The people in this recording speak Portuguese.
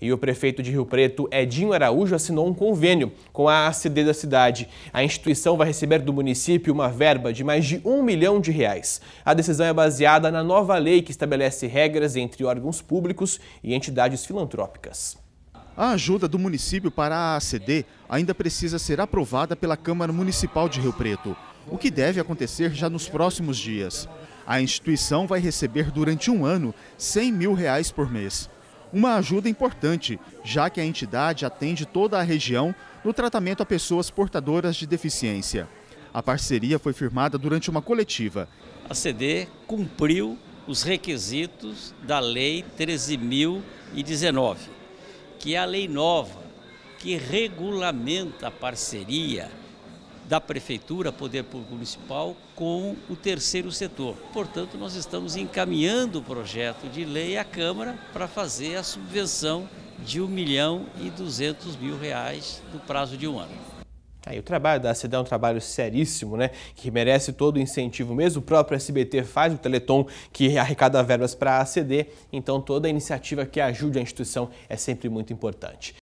E o prefeito de Rio Preto, Edinho Araújo, assinou um convênio com a ACD da cidade. A instituição vai receber do município uma verba de mais de um milhão de reais. A decisão é baseada na nova lei que estabelece regras entre órgãos públicos e entidades filantrópicas. A ajuda do município para a ACD ainda precisa ser aprovada pela Câmara Municipal de Rio Preto, o que deve acontecer já nos próximos dias. A instituição vai receber durante um ano 100 mil reais por mês uma ajuda importante, já que a entidade atende toda a região no tratamento a pessoas portadoras de deficiência. A parceria foi firmada durante uma coletiva. A CD cumpriu os requisitos da Lei 13.019, que é a lei nova que regulamenta a parceria da Prefeitura, Poder Público Municipal, com o terceiro setor. Portanto, nós estamos encaminhando o projeto de lei à Câmara para fazer a subvenção de 1 milhão e 200 mil reais no prazo de um ano. Tá aí, o trabalho da SEDA é um trabalho seríssimo, né? Que merece todo o incentivo mesmo. O próprio SBT faz o Teleton, que arrecada verbas para a ACD. Então, toda iniciativa que ajude a instituição é sempre muito importante.